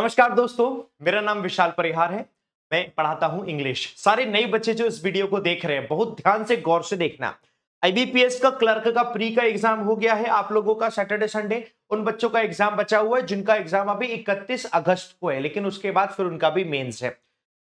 नमस्कार दोस्तों मेरा नाम विशाल परिहार है मैं पढ़ाता हूं इंग्लिश सारे नए बच्चे जो इस वीडियो को देख रहे हैं बहुत ध्यान से गौर से देखना आईबीपीएस का क्लर्क का प्री का एग्जाम हो गया है आप लोगों का सैटरडे संडे उन बच्चों का एग्जाम बचा हुआ है जिनका एग्जाम अभी 31 अगस्त को है लेकिन उसके बाद फिर उनका भी मेन्स है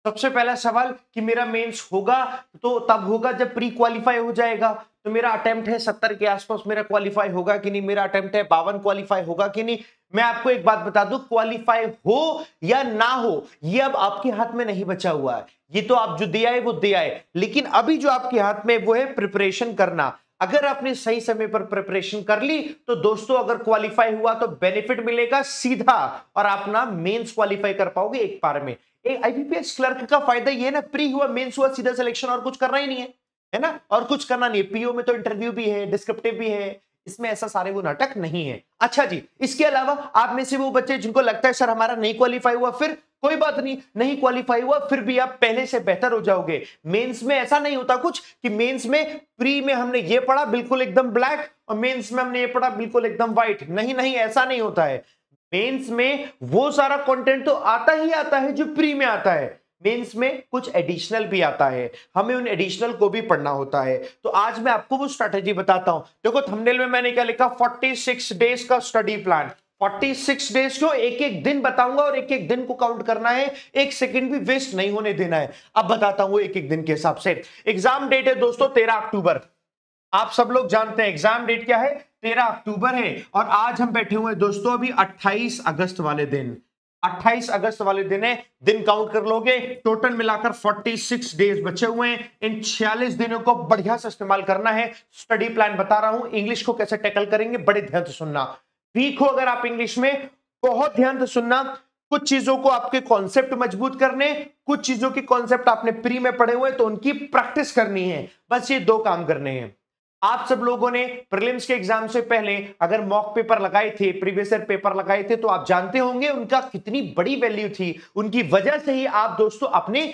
सबसे पहला सवाल कि मेरा मेंस होगा तो तब होगा जब प्री क्वालिफाई हो जाएगा तो मेरा अटेम्प्ट है सत्तर के आसपास मेरा क्वालिफाई होगा कि नहीं मेरा अटेम्प्ट है बावन क्वालिफाई होगा कि नहीं मैं आपको एक बात बता दूं क्वालिफाई हो या ना हो ये अब आपके हाथ में नहीं बचा हुआ है ये तो आप जो दे आए वो दे आए लेकिन अभी जो आपके हाथ में वो है प्रिपरेशन करना अगर आपने सही समय पर प्रिपरेशन कर ली तो दोस्तों अगर क्वालिफाई हुआ तो बेनिफिट मिलेगा सीधा और आप ना मेंस क्वालिफाई कर पाओगे एक बार में एक आईबीपीएस क्लर्क का फायदा ये ना प्री हुआ मेंस हुआ सीधा सिलेक्शन और कुछ करना ही नहीं है है ना और कुछ करना नहीं है पीओ में तो इंटरव्यू भी है डिस्क्रिप्टिव भी है इसमें ऐसा सारे वो नाटक नहीं है अच्छा जी इसके अलावा आप में से वो बच्चे जिनको लगता है सर हमारा नहीं क्वालिफाई हुआ फिर कोई बात नहीं नहीं क्वालिफाई हुआ फिर भी आप पहले से बेहतर हो जाओगे मेंस में ऐसा नहीं होता कुछ कि मेंस में प्री में हमने ये पढ़ा बिल्कुल एकदम ब्लैक और मेंस में हमने ये पढ़ा बिल्कुल एकदम व्हाइट नहीं नहीं ऐसा नहीं होता है मेंस में वो सारा कंटेंट तो आता ही आता है जो प्री में आता है मेंस में कुछ एडिशनल भी आता है हमें उन एडिशनल को भी पढ़ना होता है तो आज मैं आपको वो स्ट्रेटेजी बताता हूं देखो थंबनेल में मैंने क्या लिखा 46 डेज का स्टडी प्लान 46 डेज क्यों एक एक दिन बताऊंगा और एक एक दिन को काउंट करना है एक सेकंड भी वेस्ट नहीं होने देना है अब बताता हूं एक एक दिन के हिसाब से एग्जाम डेट है दोस्तों तेरह अक्टूबर आप सब लोग जानते हैं एग्जाम डेट क्या है तेरह अक्टूबर है और आज हम बैठे हुए दोस्तों अभी अट्ठाईस अगस्त वाले दिन 28 अगस्त वाले दिन है दिन काउंट कर लोगे टोटल मिलाकर 46 डेज बचे हुए हैं इन 46 दिनों को बढ़िया से इस्तेमाल करना है स्टडी प्लान बता रहा हूं इंग्लिश को कैसे टैकल करेंगे बड़े ध्यान से सुनना वीक हो अगर आप इंग्लिश में बहुत ध्यान से सुनना कुछ चीजों को आपके कॉन्सेप्ट मजबूत करने कुछ चीजों के कॉन्सेप्ट आपने प्री में पढ़े हुए तो उनकी प्रैक्टिस करनी है बस ये दो काम करने हैं आप सब लोगों ने प्रीलिम्स के एग्जाम से पहले अगर मॉक पेपर लगाए थे प्रीवियस ईयर पेपर लगाए थे तो आप जानते होंगे उनका कितनी बड़ी वैल्यू थी उनकी वजह से ही आप दोस्तों अपने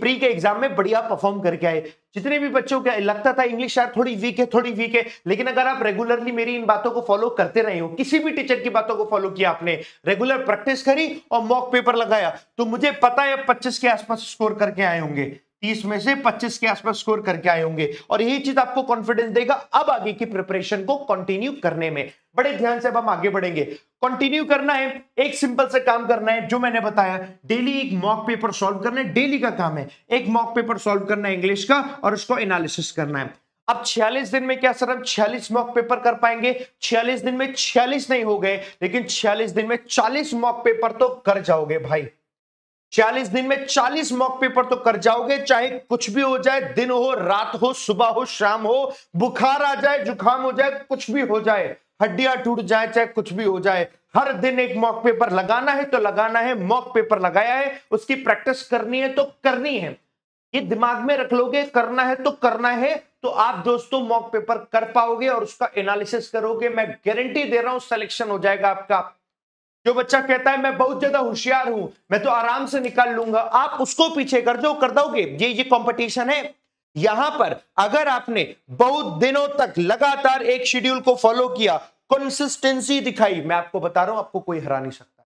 प्री के एग्जाम में बढ़िया परफॉर्म करके आए जितने भी बच्चों का लगता था इंग्लिश शायद थोड़ी वीक है थोड़ी वीक है लेकिन अगर आप रेगुलरली मेरी इन बातों को फॉलो करते रहे हो किसी भी टीचर की बातों को फॉलो किया आपने रेगुलर प्रैक्टिस करी और मॉक पेपर लगाया तो मुझे पता है पच्चीस के आसपास स्कोर करके आए होंगे तीस में से पच्चीस के आसपास स्कोर करके आए होंगे और यही चीज आपको कॉन्फिडेंस देगा अब आगे की प्रिपरेशन को कंटिन्यू करने में बड़े ध्यान से अब हम आगे बढ़ेंगे कंटिन्यू करना है एक सिंपल से काम करना है जो मैंने बताया डेली एक मॉक पेपर सॉल्व करना है डेली का काम है एक मॉक पेपर सॉल्व करना है इंग्लिश का और उसको एनालिसिस करना है अब 46 दिन में क्या सर हम 46 मॉक पेपर कर पाएंगे 46 दिन में 46 नहीं हो गए लेकिन 46 दिन में 40 मॉक पेपर तो कर जाओगे भाई 40 दिन में 40 मॉक पेपर तो कर जाओगे चाहे कुछ भी हो जाए दिन हो रात हो सुबह हो शाम हो बुखार आ जाए जुखाम हो जाए कुछ भी हो जाए हड्डियां टूट जाए चाहे कुछ भी हो जाए हर दिन एक मॉक पेपर लगाना है तो लगाना है मॉक पेपर लगाया है उसकी प्रैक्टिस करनी है तो करनी है ये दिमाग में रख लोगे करना है तो करना है तो आप दोस्तों मॉक पेपर कर पाओगे और उसका एनालिसिस करोगे मैं गारंटी दे रहा हूं सिलेक्शन हो जाएगा आपका जो बच्चा कहता है मैं बहुत ज्यादा होशियार हूं मैं तो आराम से निकाल लूंगा आप उसको पीछे कर दो कर दोगे ये ये कंपटीशन है यहां पर अगर आपने बहुत दिनों तक लगातार एक शेड्यूल को फॉलो किया कंसिस्टेंसी दिखाई मैं आपको बता रहा हूं आपको कोई हरा नहीं सकता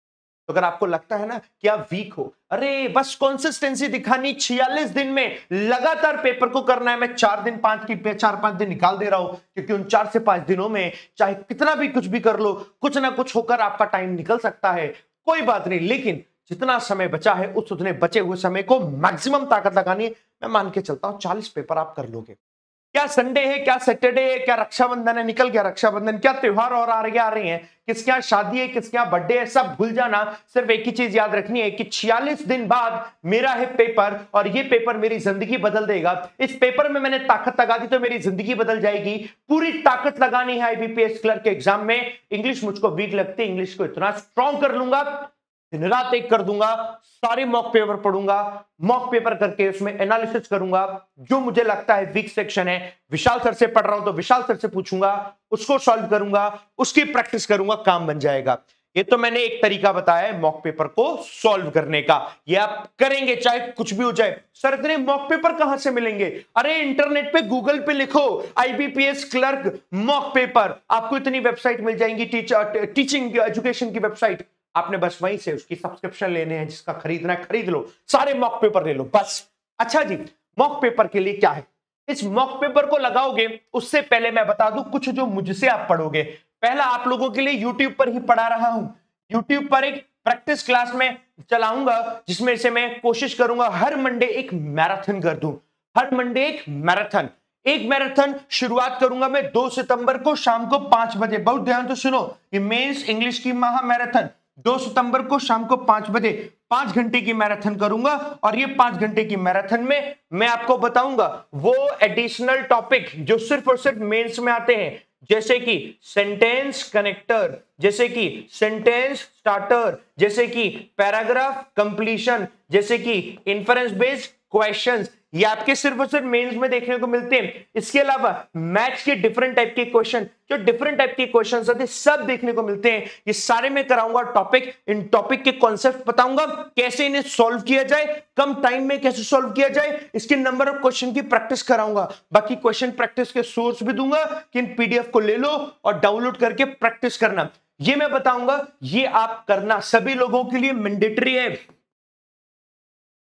अगर आपको लगता है ना कि आप वीक हो अरे बस कंसिस्टेंसी दिखानी छियालीस दिन में लगातार पेपर को करना है मैं चार दिन पांच की चार पांच दिन निकाल दे रहा हूं क्योंकि उन चार से पांच दिनों में चाहे कितना भी कुछ भी कर लो कुछ ना कुछ होकर आपका टाइम निकल सकता है कोई बात नहीं लेकिन जितना समय बचा है उस उतने बचे हुए समय को मैक्सिमम ताकत लगानी है मैं मान के चलता हूं चालीस पेपर आप कर लोगे क्या संडे है क्या सैटरडे है क्या रक्षाबंधन है निकल गया रक्षाबंधन क्या त्योहार और आ रहे आ रहे हैं किसके यहाँ शादी है किसके यहाँ बर्थडे है सब भूल जाना सिर्फ एक ही चीज याद रखनी है कि 46 दिन बाद मेरा है पेपर और ये पेपर मेरी जिंदगी बदल देगा इस पेपर में मैंने ताकत लगा दी तो मेरी जिंदगी बदल जाएगी पूरी ताकत लगानी है आईबीपीएस क्लर्क के एग्जाम में इंग्लिश मुझको वीक लगती है इंग्लिश को इतना स्ट्रांग कर लूंगा दिन रात एक कर दूंगा सारे मॉक पेपर पढ़ूंगा मॉक पेपर करके उसमें एनालिसिस करूंगा जो मुझे लगता है वीक सेक्शन है विशाल सर से पढ़ रहा हूं तो विशाल सर से पूछूंगा उसको सॉल्व करूंगा उसकी प्रैक्टिस करूंगा काम बन जाएगा ये तो मैंने एक तरीका बताया है मॉक पेपर को सॉल्व करने का ये आप करेंगे चाहे कुछ भी हो जाए सर इतने मॉक पेपर कहां से मिलेंगे अरे इंटरनेट पे गूगल पे लिखो आईबीपीएस क्लर्क मॉक पेपर आपको इतनी वेबसाइट मिल जाएंगी टीचर टीचिंग एजुकेशन की वेबसाइट आपने बस वहीं से उसकी सब्सक्रिप्शन लेने हैं जिसका खरीदना है खरीद लो सारे मॉक पेपर ले लो बस अच्छा जी मॉक पेपर के लिए क्या है इस मॉक पेपर को लगाओगे उससे पहले मैं बता दू कुछ जो मुझसे आप पढ़ोगे पहला आप लोगों के लिए यूट्यूब पर ही पढ़ा रहा हूं यूट्यूब पर एक प्रैक्टिस क्लास में चलाऊंगा जिसमें से मैं कोशिश करूंगा हर मंडे एक मैराथन कर दू हर मंडे एक मैराथन एक मैराथन शुरुआत करूंगा मैं 2 सितंबर को शाम को 5 बजे बहुत ध्यान तो सुनो मेंस इंग्लिश की महा मैराथन दो सितंबर को शाम को पांच बजे पांच घंटे की मैराथन करूंगा और ये पांच घंटे की मैराथन में मैं आपको बताऊंगा वो एडिशनल टॉपिक जो सिर्फ और सिर्फ मेंस में आते हैं जैसे कि सेंटेंस कनेक्टर जैसे कि सेंटेंस स्टार्टर जैसे कि पैराग्राफ कंप्लीशन जैसे कि इंफ्रेंस बेस्ड क्वेश्चंस ये आपके सिर्फ और सिर्फ मेंस में देखने को मिलते हैं इसके अलावा मैथ्स के डिफरेंट टाइप के क्वेश्चन जो डिफरेंट टाइप के क्वेश्चन होते हैं सब देखने को मिलते हैं ये सारे मैं कराऊंगा टॉपिक इन टॉपिक के कॉन्सेप्ट बताऊंगा कैसे इन्हें सॉल्व किया जाए कम टाइम में कैसे सॉल्व किया जाए इसके नंबर ऑफ क्वेश्चन की प्रैक्टिस कराऊंगा बाकी क्वेश्चन प्रैक्टिस के सोर्स भी दूंगा कि इन पीडीएफ को ले लो और डाउनलोड करके प्रैक्टिस करना ये मैं बताऊंगा ये आप करना सभी लोगों के लिए मैंडेटरी है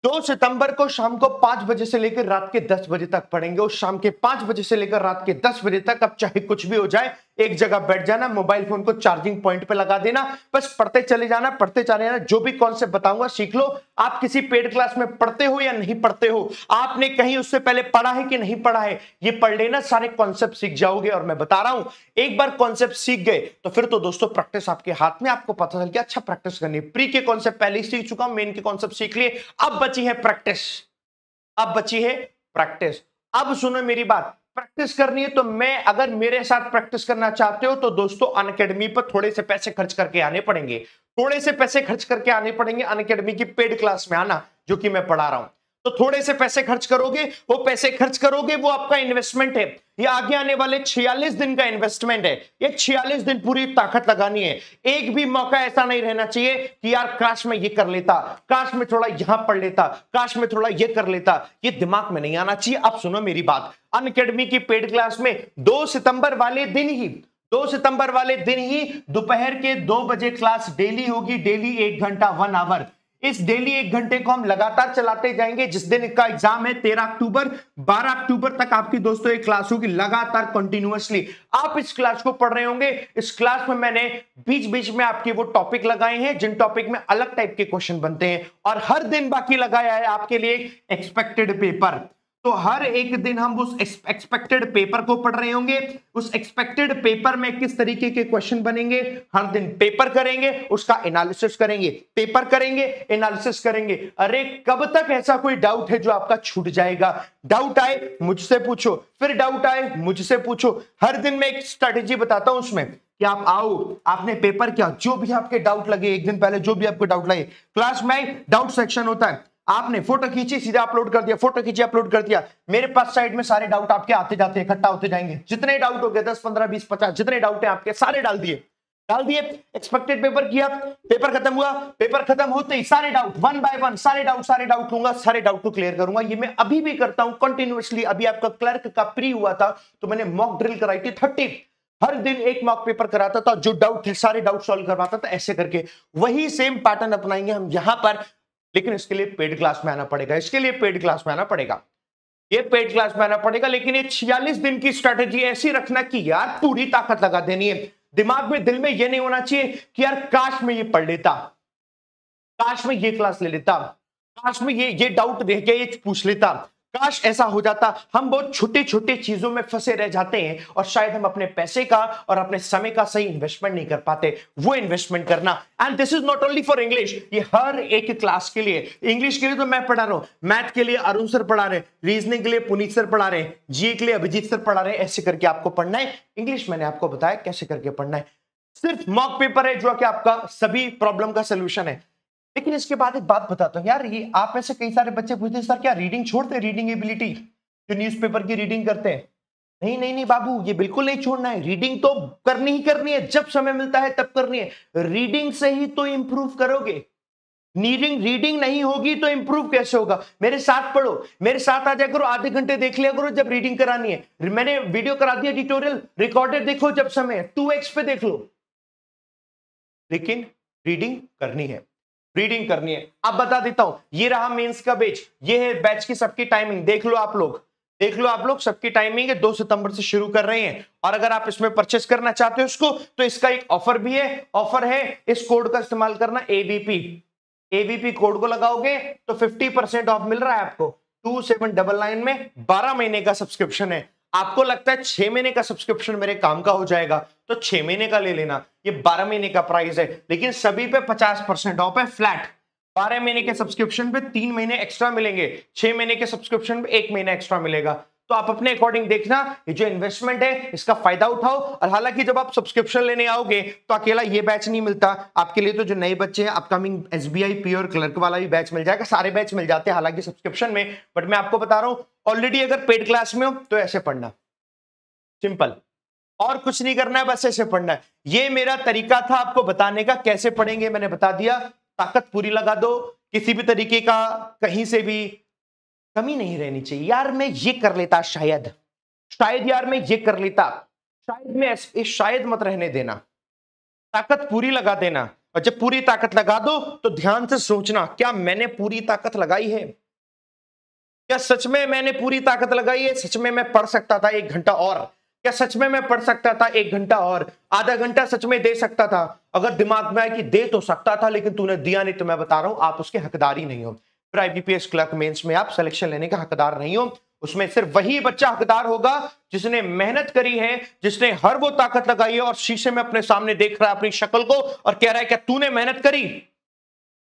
दो सितंबर को शाम को पांच बजे से लेकर रात के दस बजे तक पढ़ेंगे और शाम के पांच बजे से लेकर रात के दस बजे तक अब चाहे कुछ भी हो जाए एक जगह बैठ जाना मोबाइल फोन को चार्जिंग पॉइंट पे लगा देना बस पढ़ते चले जाना पढ़ते चले जाना जो भी कॉन्सेप्ट बताऊंगा सीख लो आप किसी पेड क्लास में पढ़ते हो या नहीं पढ़ते हो आपने कहीं उससे पहले पढ़ा है कि नहीं पढ़ा है ये पढ़ लेना सारे कॉन्सेप्ट सीख जाओगे और मैं बता रहा हूं एक बार कॉन्सेप्ट सीख गए तो फिर तो दोस्तों प्रैक्टिस आपके हाथ में आपको पता चल गया अच्छा प्रैक्टिस करनी है प्री के कॉन्सेप्ट पहले ही सीख चुका हूं मेन के कॉन्सेप्ट सीख लिए अब बची है प्रैक्टिस अब बची है प्रैक्टिस अब सुनो मेरी बात प्रैक्टिस करनी है तो मैं अगर मेरे साथ प्रैक्टिस करना चाहते हो तो दोस्तों अन अकेडमी पर थोड़े से पैसे खर्च करके आने पड़ेंगे थोड़े से पैसे खर्च करके आने पड़ेंगे अन अकेडमी की पेड क्लास में आना जो कि मैं पढ़ा रहा हूं तो थोड़े से पैसे खर्च करोगे वो पैसे खर्च करोगे वो आपका इन्वेस्टमेंट है ये आगे आने वाले 46 दिन का इन्वेस्टमेंट है ये 46 दिन पूरी ताकत लगानी है एक भी मौका ऐसा नहीं रहना चाहिए कि यार काश में ये कर लेता काश में थोड़ा यहां पढ़ लेता काश में थोड़ा ये कर लेता ये दिमाग में नहीं आना चाहिए आप सुनो मेरी बात अन की पेड क्लास में दो सितंबर वाले दिन ही दो सितंबर वाले दिन ही दोपहर के दो बजे क्लास डेली होगी डेली एक घंटा वन आवर इस डेली एक घंटे को हम लगातार चलाते जाएंगे जिस दिन इसका एग्जाम है तेरह अक्टूबर बारह अक्टूबर तक आपकी दोस्तों एक क्लास होगी लगातार कंटिन्यूअसली आप इस क्लास को पढ़ रहे होंगे इस क्लास में मैंने बीच बीच में आपके वो टॉपिक लगाए हैं जिन टॉपिक में अलग टाइप के क्वेश्चन बनते हैं और हर दिन बाकी लगाया है आपके लिए एक्सपेक्टेड पेपर तो हर एक दिन हम उस एक्सपेक्टेड पेपर को पढ़ रहे होंगे उस एक्सपेक्टेड पेपर में किस तरीके के क्वेश्चन बनेंगे हर दिन पेपर करेंगे उसका एनालिसिस करेंगे पेपर करेंगे एनालिसिस करेंगे अरे कब तक ऐसा कोई डाउट है जो आपका छूट जाएगा डाउट आए मुझसे पूछो फिर डाउट आए मुझसे पूछो हर दिन में एक स्ट्रेटेजी बताता हूं उसमें कि आप आओ आपने पेपर क्या जो भी आपके डाउट लगे एक दिन पहले जो भी आपको डाउट लगे क्लास में डाउट सेक्शन होता है आपने फोटो खींची सीधा अपलोड कर दिया फोटो खींची अपलोड कर दिया मेरे पास साइड में सारे डाउट आपके आते जाते इकट्ठा होते जाएंगे जितने डाउट हो गए दस पंद्रह बीस पचास जितने डाउट है आपके सारे डाल दिए डाल दिए एक्सपेक्टेड पेपर किया पेपर खत्म हुआ पेपर खत्म होते ही सारे डाउट वन बाय वन सारे डाउट सारे डाउट लूंगा सारे डाउट को क्लियर करूंगा ये मैं अभी भी करता हूं कंटिन्यूसली अभी आपका क्लर्क का प्री हुआ था तो मैंने मॉक ड्रिल कराई थी थर्टी हर दिन एक मॉक पेपर कराता था जो डाउट थे सारे डाउट सॉल्व करवाता था ऐसे करके वही सेम पैटर्न अपनाएंगे हम यहां पर लेकिन इसके लिए पेड क्लास में आना पड़ेगा इसके लिए पेड क्लास में आना पड़ेगा ये पेड क्लास में आना पड़ेगा लेकिन ये छियालीस दिन की स्ट्रेटेजी ऐसी रखना कि यार पूरी ताकत लगा देनी है दिमाग में दिल में ये नहीं होना चाहिए कि यार काश में ये पढ़ लेता काश में ये क्लास ले लेता काश में ये ये डाउट देख के ये पूछ लेता काश ऐसा हो जाता हम बहुत छोटे छोटे चीजों में फंसे रह जाते हैं और शायद हम अपने पैसे का और अपने समय का सही इन्वेस्टमेंट नहीं कर पाते वो इन्वेस्टमेंट करना and this is not only for English ये हर एक क्लास के लिए इंग्लिश के लिए तो मैं पढ़ा रहा हूं मैथ के लिए अरुण सर पढ़ा रहे रीजनिंग के लिए पुनीत सर पढ़ा रहे जीए के लिए अभिजीत सर पढ़ा रहे ऐसे करके आपको पढ़ना है इंग्लिश मैंने आपको बताया कैसे करके पढ़ना है सिर्फ मॉक पेपर है जो कि आपका सभी प्रॉब्लम का सोल्यूशन है लेकिन इसके बाद एक बात बताता हूँ यार ये आप में से कई सारे बच्चे पूछते हैं सर क्या रीडिंग छोड़ते रीडिंग एबिलिटी जो न्यूज़पेपर की रीडिंग करते हैं नहीं नहीं नहीं बाबू ये बिल्कुल नहीं छोड़ना है रीडिंग तो करनी ही करनी है जब समय मिलता है तब करनी है रीडिंग से ही तो इंप्रूव करोगे नीडिंग रीडिंग नहीं होगी तो इंप्रूव कैसे होगा मेरे साथ पढ़ो मेरे साथ आ जाए करो आधे घंटे देख लिया करो जब रीडिंग करानी है मैंने वीडियो करा दिया ट्यूटोरियल रिकॉर्डेड देखो जब समय टू एक्स पे देख लो लेकिन रीडिंग करनी है रीडिंग करनी है अब बता देता हूं ये रहा मेंस का बैच ये है बैच की सबकी टाइमिंग देख लो आप लोग देख लो आप लोग सबकी टाइमिंग है दो सितंबर से शुरू कर रहे हैं और अगर आप इसमें परचेस करना चाहते हो उसको तो इसका एक ऑफर भी है ऑफर है इस कोड का इस्तेमाल करना एबीपी एबीपी कोड को लगाओगे तो 50 परसेंट ऑफ मिल रहा है आपको टू सेवन डबल नाइन में बारह महीने का सब्सक्रिप्शन है आपको लगता है छह महीने का सब्सक्रिप्शन मेरे काम का हो जाएगा तो छह महीने का ले लेना ये बारह महीने का प्राइस है लेकिन सभी पे पचास परसेंट ऑफ है फ्लैट बारह महीने के सब्सक्रिप्शन पे तीन महीने एक्स्ट्रा मिलेंगे छह महीने के सब्सक्रिप्शन पे एक महीना एक्स्ट्रा मिलेगा तो आप अपने अकॉर्डिंग देखना ये जो इन्वेस्टमेंट है इसका फायदा उठाओ और हालांकि जब आप सब्सक्रिप्शन लेने आओगे तो अकेला ये बैच नहीं मिलता आपके लिए तो जो नए बच्चे हैं अपकमिंग एस बी आई प्योर क्लर्क वाला भी बैच मिल जाएगा सारे बैच मिल जाते हैं हालांकि सब्सक्रिप्शन में बट मैं आपको बता रहा हूं ऑलरेडी अगर पेड क्लास में हो तो ऐसे पढ़ना सिंपल और कुछ नहीं करना है बस ऐसे पढ़ना है ये मेरा तरीका था आपको बताने का कैसे पढ़ेंगे मैंने बता दिया ताकत पूरी लगा दो किसी भी तरीके का कहीं से भी कमी नहीं रहनी चाहिए यार मैं ये कर लेता शायद शायद यार मैं ये कर लेता शायद मैं इस शायद मत रहने देना ताकत पूरी लगा देना और जब पूरी ताकत लगा दो तो ध्यान से सोचना क्या मैंने पूरी ताकत लगाई है क्या सच में मैंने पूरी ताकत लगाई है सच में मैं पढ़ सकता था एक घंटा और क्या सच में मैं पढ़ सकता था एक घंटा और आधा घंटा सच में दे सकता था अगर दिमाग में आए कि दे तो सकता था लेकिन तूने दिया नहीं तो मैं बता रहा हूं आप उसके हकदारी नहीं हो फिर आईबीपीएस क्लर्क मेंस में आप सिलेक्शन लेने का हकदार नहीं हो उसमें सिर्फ वही बच्चा हकदार होगा जिसने मेहनत करी है जिसने हर वो ताकत लगाई है और शीशे में अपने सामने देख रहा है अपनी शक्ल को और कह रहा है क्या तूने मेहनत करी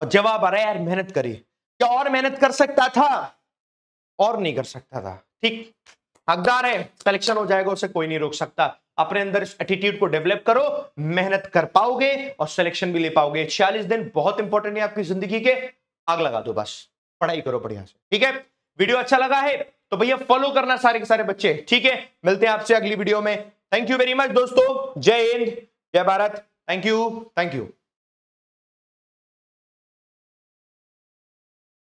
और जवाब आ रहा है यार मेहनत करी क्या और मेहनत कर सकता था और नहीं कर सकता था ठीक हकदार है सिलेक्शन हो जाएगा उसे कोई नहीं रोक सकता अपने अंदर इस एटीट्यूड को डेवलप करो मेहनत कर पाओगे और सिलेक्शन भी ले पाओगे छियालीस दिन बहुत इंपॉर्टेंट है आपकी जिंदगी के आग लगा दो बस पढ़ाई करो बढ़िया से ठीक है वीडियो अच्छा लगा है तो भैया फॉलो करना सारे के सारे बच्चे ठीक है मिलते हैं आपसे अगली वीडियो में थैंक यू वेरी मच दोस्तों जय हिंद जय Bharat thank you thank you